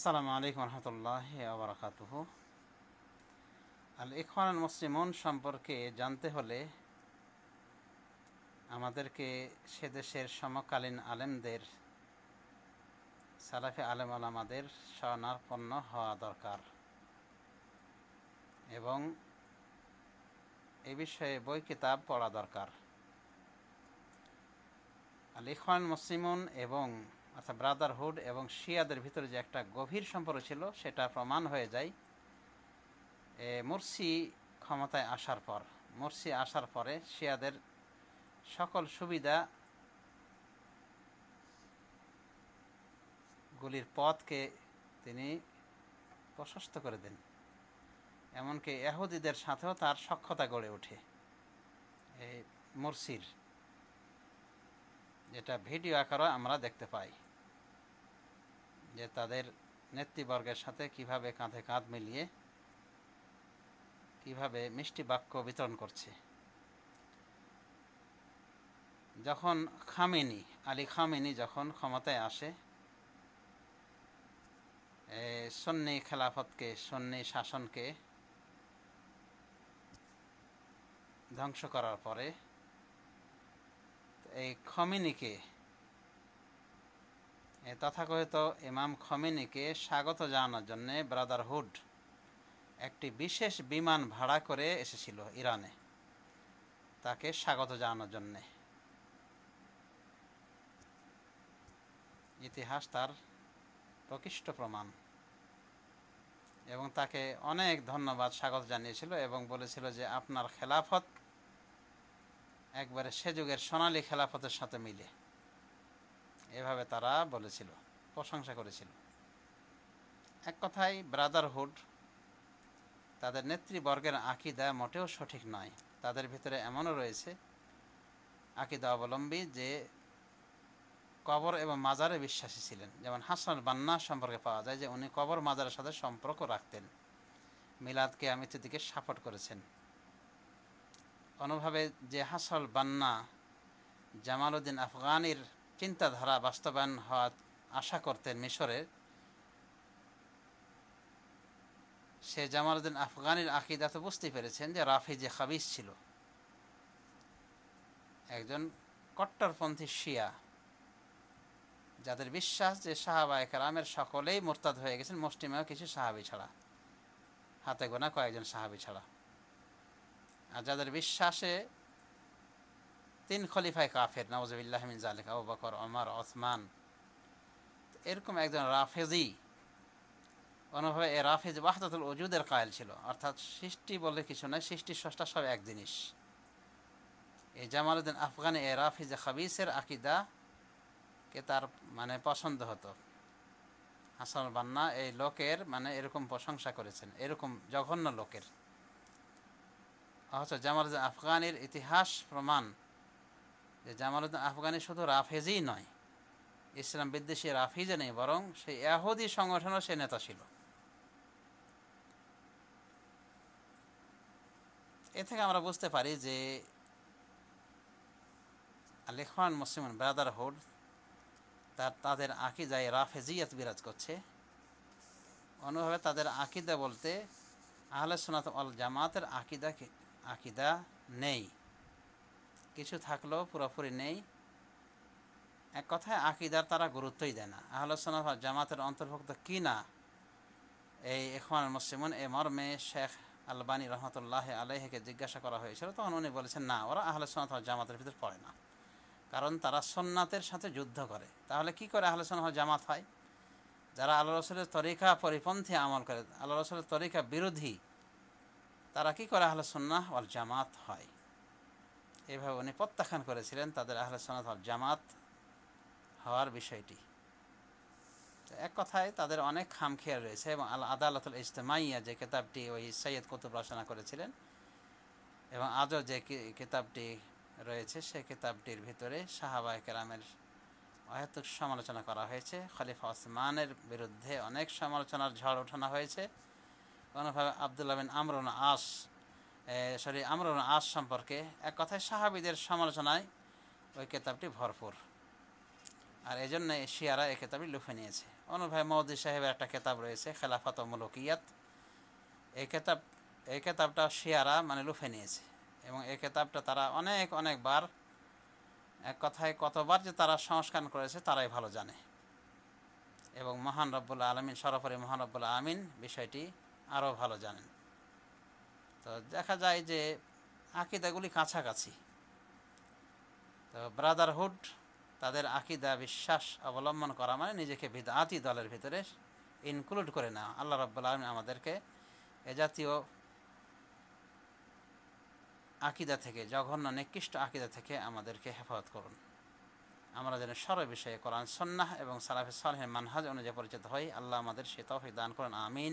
আসসালামু আলাইকুম রহমতুল্লাহ আবরাকাতুহ আল ইখওয়ান মুসলিমন সম্পর্কে জানতে হলে আমাদেরকে সে দেশের সমকালীন আলেমদের সালাফে আলেম আলামাদের স্বনারপন্ন হওয়া দরকার এবং এ বিষয়ে বই কিতাব পড়া দরকার আল ইখওয়ান মুসলিমন এবং অর্থাৎ আচ্ছা, ব্রাদারহুড এবং শিয়াদের ভিতরে যে একটা গভীর সম্পর্ক ছিল সেটা প্রমাণ হয়ে যায় এ মুরসি ক্ষমতায় আসার পর মুরসি আসার পরে শিয়াদের সকল সুবিধা গুলির পথকে তিনি প্রশস্ত করে দেন এমনকি এহুদিদের সাথেও তার সক্ষতা গড়ে ওঠে এই মুরসির যেটা ভিডিও আকারে আমরা দেখতে পাই যে তাদের নেতৃবর্গের সাথে কিভাবে কাঁধে কাঁধ মিলিয়ে কিভাবে মিষ্টি বাক্য বিতরণ করছে যখন খামেনি আলী খামেনি যখন ক্ষমতায় আসে সন্নি খেলাফতকে সন্নি শাসনকে ধ্বংস করার পরে এই খমিনিকে তথাকথিত ইমাম খমিনিকে স্বাগত জানানোর জন্যে ব্রাদারহুড একটি বিশেষ বিমান ভাড়া করে এসেছিল ইরানে তাকে স্বাগত জানানোর জন্যে ইতিহাস তার প্রকৃষ্ট প্রমাণ এবং তাকে অনেক ধন্যবাদ স্বাগত জানিয়েছিল এবং বলেছিল যে আপনার খেলাফত একবারে সে যুগের সোনালী খেলাফতের সাথে মিলে এভাবে তারা বলেছিল প্রশংসা করেছিল এক কথায় ব্রাদারহুড তাদের নেতৃবর্গের আকিদা মোটেও সঠিক নয় তাদের ভিতরে এমনও রয়েছে আকিদা অবলম্বী যে কবর এবং মাজারে বিশ্বাসী ছিলেন যেমন হাসান বান্না সম্পর্কে পাওয়া যায় যে উনি কবর মাজারের সাথে সম্পর্ক রাখতেন মিলাদকে কেয়ামিতের দিকে সাপোর্ট করেছেন অনুভাবে যে হাসল বান্না জামালউদ্দিন আফগানির চিন্তাধারা বাস্তবায়ন হওয়ার আশা করতেন মিশরের সে জামালউদ্দিন আফগানির আকিদা তো বুঝতে পেরেছেন যে রাফি যে খাবিজ ছিল একজন কট্টরপন্থী শিয়া যাদের বিশ্বাস যে সাহাবা একরামের সকলেই মোরতাদ হয়ে গেছেন মুসলিমেও কিছু সাহাবি ছাড়া হাতে গোনা কয়েকজন সাহাবি ছাড়া আর যাদের বিশ্বাসে তিন খলিফায় কাফের নওয়াজবিল্লাহমিন জালেক আবু বকর অমর ওসমান এরকম একজন রাফেজি অনুভবে এ রাফেজ বাহাদুল ওজুদের কায়েল ছিল অর্থাৎ সৃষ্টি বলে কিছু নয় সৃষ্টি ষষ্ঠা সব এক জিনিস এই উদ্দিন আফগানি এ রাফিজে খাবিসের আকিদা কে তার মানে পছন্দ হতো হাসান বান্না এই লোকের মানে এরকম প্রশংসা করেছেন এরকম জঘন্য লোকের আচ্ছা জামালুদ্দিন আফগানির ইতিহাস প্রমাণ যে জামালুদ্দিন আফগানি শুধু রাফেজই নয় ইসলাম বিদ্বেষী রাফিজে নেই বরং সেই এহুদি সংগঠনও সে নেতা ছিল এ থেকে আমরা বুঝতে পারি যে আলিখান মুসলিম ব্রাদারহুড তার তাদের আকিদায় রাফেজিয়াত বিরাজ করছে অনুভাবে তাদের আকিদা বলতে আহলে সোনাত অল জামাতের আকিদাকে আকিদা নেই কিছু থাকলেও পুরোপুরি নেই এক কথায় আকিদার তারা গুরুত্বই দেয় না আহলসোনা জামাতের অন্তর্ভুক্ত কি না এই এখন মুসলিমুন এ মর্মে শেখ আলবানী রহমতুল্লাহ আলহকে জিজ্ঞাসা করা হয়েছিল তখন উনি বলেছেন না ওরা আহলে সোনাত জামাতের ভিতরে পড়ে না কারণ তারা সন্ন্যাতের সাথে যুদ্ধ করে তাহলে কি করে আহলে সোনাহ জামাত হয় যারা আল্লাহ রসুলের তরিকা পরিপন্থী আমল করে আল্লাহ রসুলের তরিকা বিরোধী তারা কী করে আহলে সন্ন্যাহ ওয়াল জামাত হয় এভাবে উনি প্রত্যাখ্যান করেছিলেন তাদের আহলে সন্ন্যাত ওয়াল জামাত হওয়ার বিষয়টি এক কথায় তাদের অনেক খামখেয়াল রয়েছে এবং আল আদালতুল ইজতেমাইয়া যে কিতাবটি ওই সৈয়দ কুতুব রচনা করেছিলেন এবং আজও যে কিতাবটি রয়েছে সে কিতাবটির ভিতরে শাহাবাহ কেরামের অহেতুক সমালোচনা করা হয়েছে খলিফা ওসমানের বিরুদ্ধে অনেক সমালোচনার ঝড় ওঠানো হয়েছে কোনোভাবে আবদুল্লাহ বিন আমরুন আস সরি আমরুন আস সম্পর্কে এক কথায় সাহাবিদের সমালোচনায় ওই কেতাবটি ভরপুর আর এই জন্য শিয়ারা এই কেতাবটি লুফে নিয়েছে অনুভাই মৌদি সাহেবের একটা কেতাব রয়েছে খেলাফত ইয়াত এই কেতাব এই কেতাবটা শিয়ারা মানে লুফে নিয়েছে এবং এই কেতাবটা তারা অনেক অনেকবার এক কথায় কতবার যে তারা সংস্কার করেছে তারাই ভালো জানে এবং মহান রব্বুল্লা আলমিন সরাসরি মহান আমিন বিষয়টি আরও ভালো জানেন তো দেখা যায় যে আকিদাগুলি কাছাকাছি তো ব্রাদারহুড তাদের আকিদা বিশ্বাস অবলম্বন করা মানে নিজেকে বিদাতি দলের ভিতরে ইনক্লুড করে নেওয়া আল্লাহ রব্বুল আমাদেরকে এ জাতীয় আকিদা থেকে জঘন্য নিকৃষ্ট আকিদা থেকে আমাদেরকে হেফাজত করুন আমরা যেন সর্ব বিষয়ে কোরআন সন্ন্যাহ এবং সালাফে সালহের মানহাজ অনুযায়ী পরিচিত হই আল্লাহ আমাদের সে তফিক দান করেন আমিন